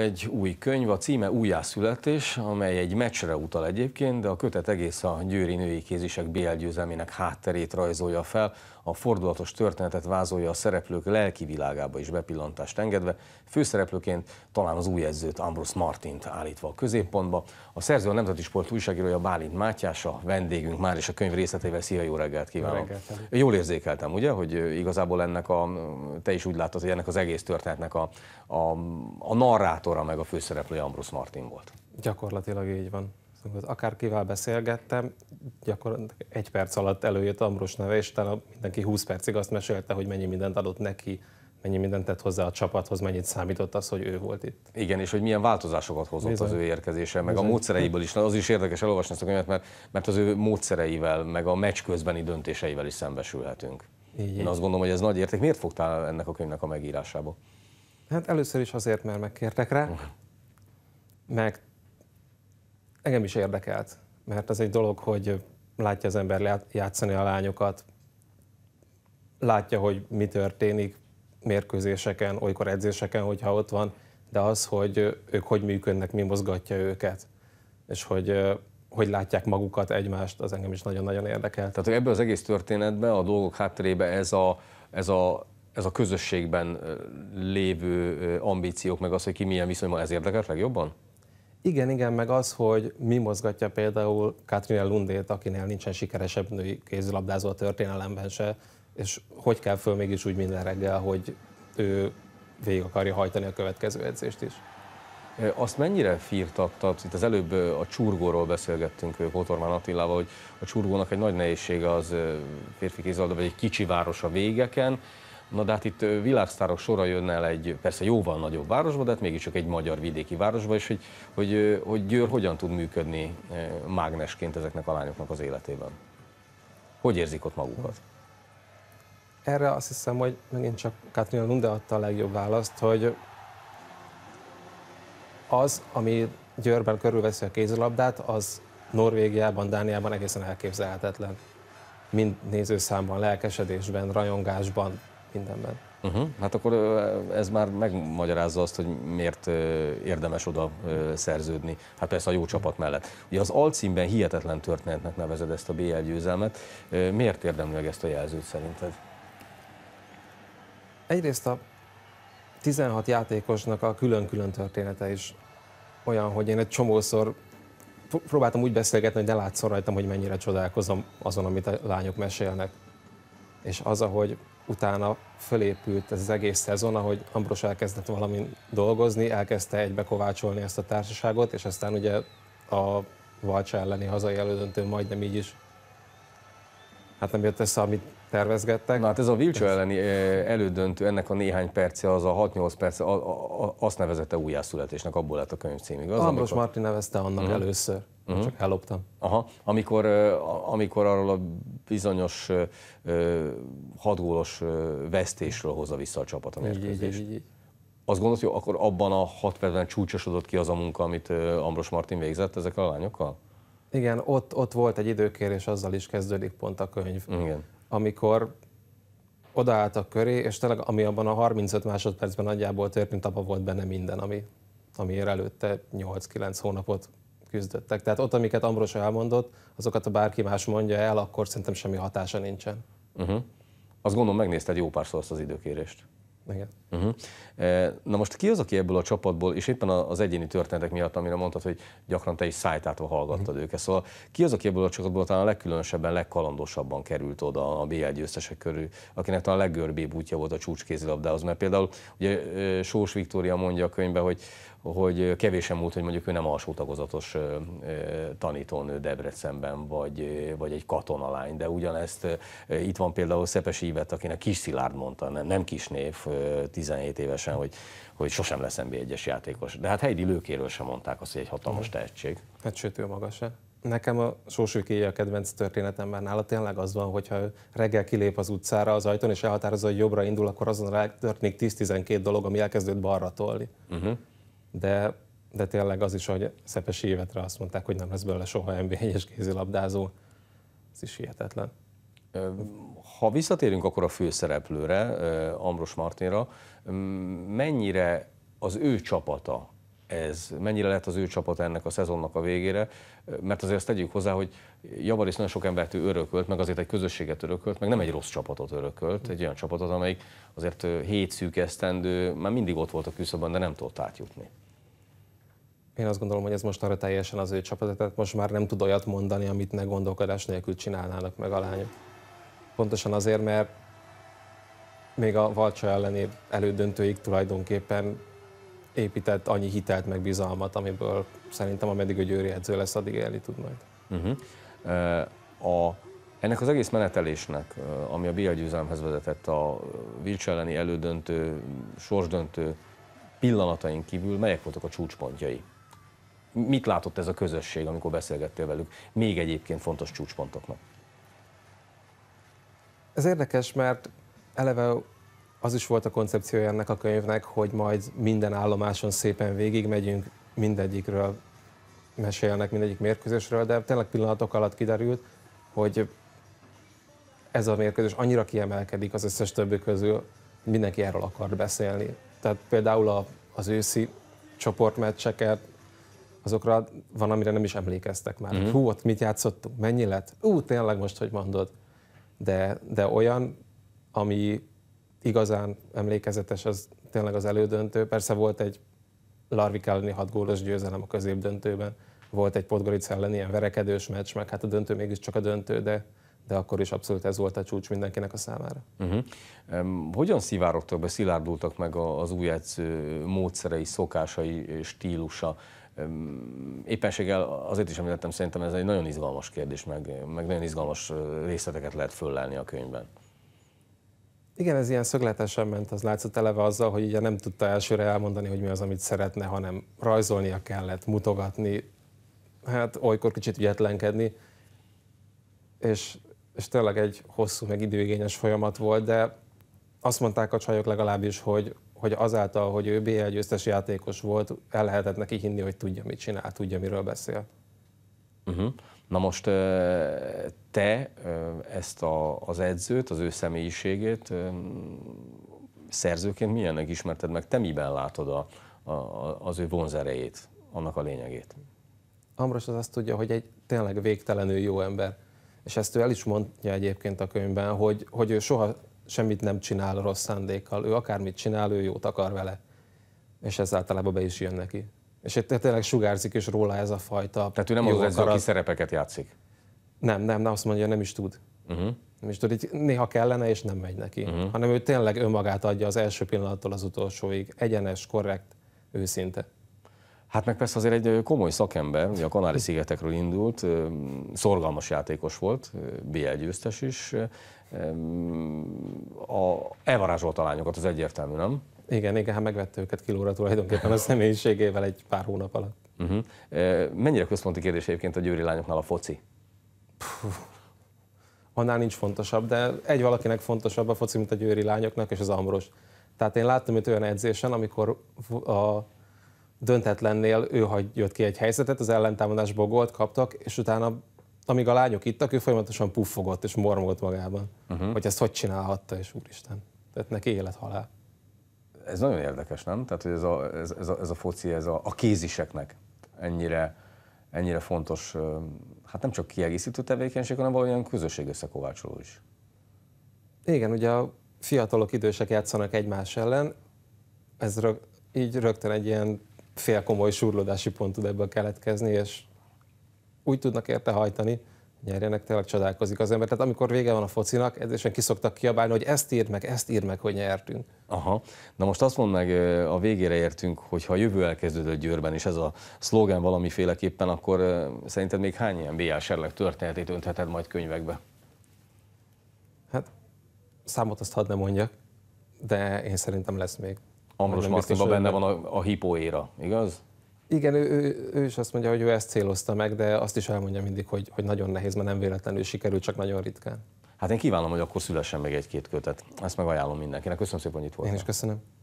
Egy új könyv, a címe Újjászületés, amely egy meccsre utal egyébként, de a kötet egész a Győri női kézisek BL győzelmének hátterét rajzolja fel, a fordulatos történetet vázolja a szereplők lelki világába is bepillantást engedve, főszereplőként talán az új edzőt Ambrose Martint állítva a középpontba, a szerző a Nemzeti Sport újságírója Bálint Mátyás, a vendégünk már is a könyv részletével. Szia, jó reggelt kívánok! Jó Jól érzékeltem, ugye, hogy igazából ennek a, te is úgy láttad, hogy ennek az egész történetnek a, a, a narrátora meg a főszereplő Ambrus Martin volt. Gyakorlatilag így van. Szóval akár kivel beszélgettem, gyakorlatilag egy perc alatt előjött Ambrus neve, és utána mindenki 20 percig azt mesélte, hogy mennyi mindent adott neki, mennyi mindent tett hozzá a csapathoz, mennyit számított az, hogy ő volt itt. Igen, és hogy milyen változásokat hozott Bizony. az ő érkezése, meg Bizony. a módszereiből is. Na, az is érdekes elolvasni ezt a könyvet, mert, mert az ő módszereivel, meg a meccs közbeni döntéseivel is szembesülhetünk. Így, Én azt gondolom, hogy ez nagy érték. Miért fogtál ennek a könyvnek a megírásába? Hát először is azért, mert megkértek rá, meg engem is érdekelt, mert az egy dolog, hogy látja az ember játszani a lányokat, látja, hogy mi történik, mérkőzéseken, olykor edzéseken, hogyha ott van, de az, hogy ők hogy működnek, mi mozgatja őket, és hogy hogy látják magukat, egymást, az engem is nagyon-nagyon érdekel. Tehát ebben az egész történetben, a dolgok hátterében ez a, ez a ez a közösségben lévő ambíciók, meg az, hogy ki milyen viszonyban, ez érdekelt legjobban? Igen, igen, meg az, hogy mi mozgatja például Katrina Lundét, akinél nincsen sikeresebb női kézilabdázó a történelemben se, és hogy kell föl mégis úgy minden reggel, hogy ő végig akarja hajtani a következő edzést is. Azt mennyire firtattad, itt az előbb a csurgóról beszélgettünk Kotormán Attilával, hogy a csurgónak egy nagy nehézsége az férfi kézilabda, vagy egy kicsi város a végeken, Na de hát itt világsztárok sora jönne el egy, persze jóval nagyobb városba, de hát mégiscsak egy magyar vidéki városba, és hogy, hogy, hogy Győr hogyan tud működni mágnesként ezeknek a lányoknak az életében? Hogy érzik ott magukat? erre azt hiszem, hogy megint csak Katrina Lunde adta a legjobb választ, hogy az, ami Győrben körülveszi a kézilabdát, az Norvégiában, Dániában egészen elképzelhetetlen. Mind nézőszámban, lelkesedésben, rajongásban, mindenben. Uh-huh. Hát akkor ez már megmagyarázza azt, hogy miért érdemes oda szerződni. Hát persze a jó csapat mellett. Ugye az alcímben hihetetlen történetnek nevezed ezt a BL győzelmet. Miért érdemli ezt a jelzőt szerinted? egyrészt a 16 játékosnak a külön-külön története is olyan, hogy én egy csomószor próbáltam úgy beszélgetni, hogy ne látszol rajtam, hogy mennyire csodálkozom azon, amit a lányok mesélnek. És az, ahogy utána fölépült ez az egész szezon, ahogy Ambros elkezdett valamint dolgozni, elkezdte egybe kovácsolni ezt a társaságot, és aztán ugye a Valcsa elleni hazai elődöntő majdnem így is hát nem jött össze, amit tervezgettek. Na hát ez a Vilcsó elleni elődöntő, ennek a néhány perce, az a 6-8 perc, a, a, a, azt nevezette újjászületésnek, abból lett a könyv cím, igaz? Ambros amikor... Martin nevezte annak uh-huh. először, uh-huh. csak elloptam. Aha, amikor, amikor arról a bizonyos uh, hatgólos vesztésről hozza vissza a csapat a mérkőzést. Így, így, így. Azt gondolod, hogy akkor abban a hat percben csúcsosodott ki az a munka, amit Ambros Martin végzett ezekkel a lányokkal? Igen, ott, ott volt egy időkérés, azzal is kezdődik pont a könyv. Igen. Amikor odaálltak köré, és tényleg ami abban a 35 másodpercben nagyjából történt, abban volt benne minden, ami, amiért előtte 8-9 hónapot küzdöttek. Tehát ott, amiket Ambrosa elmondott, azokat, ha bárki más mondja el, akkor szerintem semmi hatása nincsen. Uh-huh. Azt gondolom megnézted jó párszor azt az időkérést. Igen. Uh-huh. Na most ki az, aki ebből a csapatból, és éppen az egyéni történetek miatt, amire mondtad, hogy gyakran te is szájtától hallgattad uh-huh. őket, szóval ki az, aki ebből a csapatból talán a legkülönösebben, legkalandosabban került oda a BL győztesek körül, akinek talán a leggörbébb útja volt a csúcskézilabdához, mert például ugye Sós Viktória mondja a könyvben, hogy hogy kevésen múlt, hogy mondjuk ő nem alsó tagozatos tanítónő Debrecenben, vagy, vagy egy katonalány, de ugyanezt itt van például Szepes Ívet, akinek kis Szilárd mondta, nem, kis név 17 évesen, hogy, hogy sosem lesz nb egyes játékos. De hát Heidi Lőkéről sem mondták azt, hogy egy hatalmas mm. tehetség. Hát sőt, ő maga se. Nekem a Sósőkéje a kedvenc történetem, mert nála tényleg az van, hogyha reggel kilép az utcára az ajtón, és elhatározza, hogy jobbra indul, akkor azon rá történik 10-12 dolog, ami elkezdőd balra tolni. Uh-huh de, de tényleg az is, hogy Szepesi évetre azt mondták, hogy nem lesz belőle soha NBA 1 es kézilabdázó, ez is hihetetlen. Ha visszatérünk akkor a főszereplőre, Ambros Martinra, mennyire az ő csapata ez? Mennyire lehet az ő csapat ennek a szezonnak a végére? Mert azért azt tegyük hozzá, hogy javarészt nagyon sok embert ő örökölt, meg azért egy közösséget örökölt, meg nem egy rossz csapatot örökölt, egy olyan csapatot, amelyik azért hét szűk esztendő, már mindig ott volt a küszöbben, de nem tudott átjutni. Én azt gondolom, hogy ez arra teljesen az ő csapat, tehát most már nem tud olyat mondani, amit ne gondolkodás nélkül csinálnának meg a lányok. Pontosan azért, mert még a Valcsa elleni elődöntőig tulajdonképpen épített annyi hitelt meg bizalmat, amiből szerintem ameddig a győri edző lesz, addig élni tud majd. Uh-huh. a, ennek az egész menetelésnek, ami a Bia győzelemhez vezetett, a Vilcs elleni elődöntő, sorsdöntő pillanatain kívül melyek voltak a csúcspontjai? Mit látott ez a közösség, amikor beszélgettél velük, még egyébként fontos csúcspontoknak? Ez érdekes, mert eleve az is volt a koncepciója ennek a könyvnek, hogy majd minden állomáson szépen végigmegyünk, mindegyikről mesélnek, mindegyik mérkőzésről, de tényleg pillanatok alatt kiderült, hogy ez a mérkőzés annyira kiemelkedik az összes többi közül, mindenki erről akar beszélni. Tehát például az őszi csoportmeccseket, azokra van, amire nem is emlékeztek már. Mm-hmm. Hú, ott mit játszottunk, mennyi lett? Ú, tényleg most, hogy mondod. De, de olyan, ami igazán emlékezetes, az tényleg az elődöntő. Persze volt egy Larvik elleni hat gólos győzelem a középdöntőben, volt egy Podgorica elleni ilyen verekedős meccs, meg hát a döntő mégiscsak a döntő, de, de akkor is abszolút ez volt a csúcs mindenkinek a számára. Uh-huh. Hogyan szivárogtak be, szilárdultak meg az új edző módszerei, szokásai, stílusa? Éppenséggel azért is említettem, szerintem ez egy nagyon izgalmas kérdés, meg, meg nagyon izgalmas részleteket lehet föllelni a könyvben. Igen, ez ilyen szögletesen ment, az látszott eleve azzal, hogy ugye nem tudta elsőre elmondani, hogy mi az, amit szeretne, hanem rajzolnia kellett, mutogatni, hát olykor kicsit ügyetlenkedni, és, és tényleg egy hosszú, meg időigényes folyamat volt, de azt mondták a csajok legalábbis, hogy hogy azáltal, hogy ő BL győztes játékos volt, el lehetett neki hinni, hogy tudja, mit csinál, tudja, miről beszél. Uh-huh. Na most te ezt a, az edzőt, az ő személyiségét szerzőként milyennek ismerted meg? Te miben látod a, a, az ő vonzerejét, annak a lényegét? Ambros az azt tudja, hogy egy tényleg végtelenül jó ember. És ezt ő el is mondja egyébként a könyvben, hogy, hogy ő soha semmit nem csinál rossz szándékkal. Ő akármit csinál, ő jót akar vele. És ez általában be is jön neki. És itt tényleg sugárzik is róla ez a fajta Tehát ő nem az, aki szerepeket játszik? Nem, nem, nem azt mondja, nem is tud. Uh-huh. Nem is tud, így néha kellene, és nem megy neki. Uh-huh. Hanem ő tényleg önmagát adja az első pillanattól az utolsóig. Egyenes, korrekt, őszinte. Hát meg persze azért egy komoly szakember, ugye a Kanári-szigetekről indult, szorgalmas játékos volt, BL győztes is. A, elvarázsolt a lányokat, az egyértelmű, nem? Igen, igen, hát megvette őket kilóra tulajdonképpen a személyiségével egy pár hónap alatt. Uh-huh. Mennyire központi kérdés egyébként a győri lányoknál a foci? Puh annál nincs fontosabb, de egy valakinek fontosabb a foci, mint a győri lányoknak, és az Ambrus. Tehát én láttam itt olyan edzésen, amikor a döntetlennél ő hagy, jött ki egy helyzetet, az ellentámadásból gólt kaptak, és utána amíg a lányok ittak, ő folyamatosan puffogott és mormogott magában, uh-huh. hogy ezt hogy csinálhatta, és úristen, tehát neki élet-halál. Ez nagyon érdekes, nem? Tehát, hogy ez a, ez, ez a, ez a foci, ez a, a kéziseknek ennyire, ennyire fontos, hát nem csak kiegészítő tevékenység, hanem valamilyen közösség összekovácsoló is. Igen, ugye a fiatalok, idősek játszanak egymás ellen, ez rög, így rögtön egy ilyen fél komoly surlódási pont tud ebből keletkezni, és úgy tudnak érte hajtani, nyerjenek, tényleg csodálkozik az ember. Tehát amikor vége van a focinak, edzésen kiszoktak kiabálni, hogy ezt írd meg, ezt írd meg, hogy nyertünk. Aha. Na most azt mondd meg, a végére értünk, hogy ha a jövő elkezdődött Győrben, és ez a szlogán valamiféleképpen, akkor szerinted még hány ilyen BL Sherlock történetét öntheted majd könyvekbe? Hát számot azt hadd ne mondjak, de én szerintem lesz még. Ambrus Martinban benne van a, a hipóéra, igaz? Igen, ő, ő, ő is azt mondja, hogy ő ezt célozta meg, de azt is elmondja mindig, hogy, hogy nagyon nehéz, mert nem véletlenül sikerül, csak nagyon ritkán. Hát én kívánom, hogy akkor szülessen meg egy-két kötet. Ezt meg ajánlom mindenkinek. Köszönöm szépen, hogy itt voltál. Én is köszönöm.